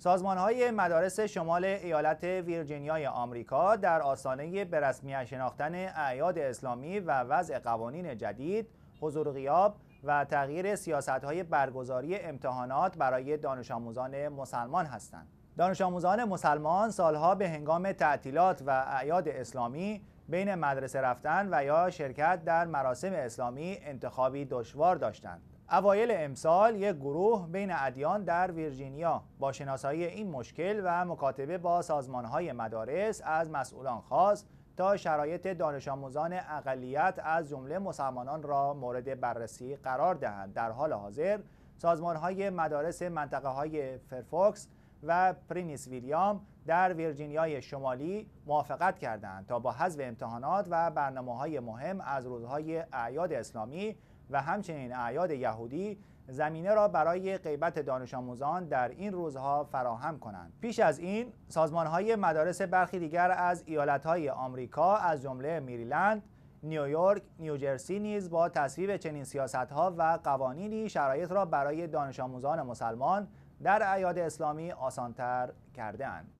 سازمان های مدارس شمال ایالت ویرجینیای آمریکا در آستانه به رسمیت شناختن اعیاد اسلامی و وضع قوانین جدید، حضور غیاب و تغییر سیاست های برگزاری امتحانات برای دانش آموزان مسلمان هستند. دانش آموزان مسلمان سالها به هنگام تعطیلات و اعیاد اسلامی بین مدرسه رفتن و یا شرکت در مراسم اسلامی انتخابی دشوار داشتند. اوایل امسال یک گروه بین ادیان در ویرجینیا با شناسایی این مشکل و مکاتبه با سازمانهای مدارس از مسئولان خواست تا شرایط دانش آموزان اقلیت از جمله مسلمانان را مورد بررسی قرار دهند در حال حاضر سازمانهای مدارس منطقه های فرفوکس و پرینیس ویلیام در ویرجینیای شمالی موافقت کردند تا با حذف امتحانات و برنامه های مهم از روزهای اعیاد اسلامی و همچنین اعیاد یهودی زمینه را برای غیبت دانش آموزان در این روزها فراهم کنند پیش از این سازمان های مدارس برخی دیگر از ایالت های آمریکا از جمله میریلند نیویورک نیوجرسی نیز با تصویب چنین سیاست ها و قوانینی شرایط را برای دانش آموزان مسلمان در اعیاد اسلامی آسانتر کرده اند.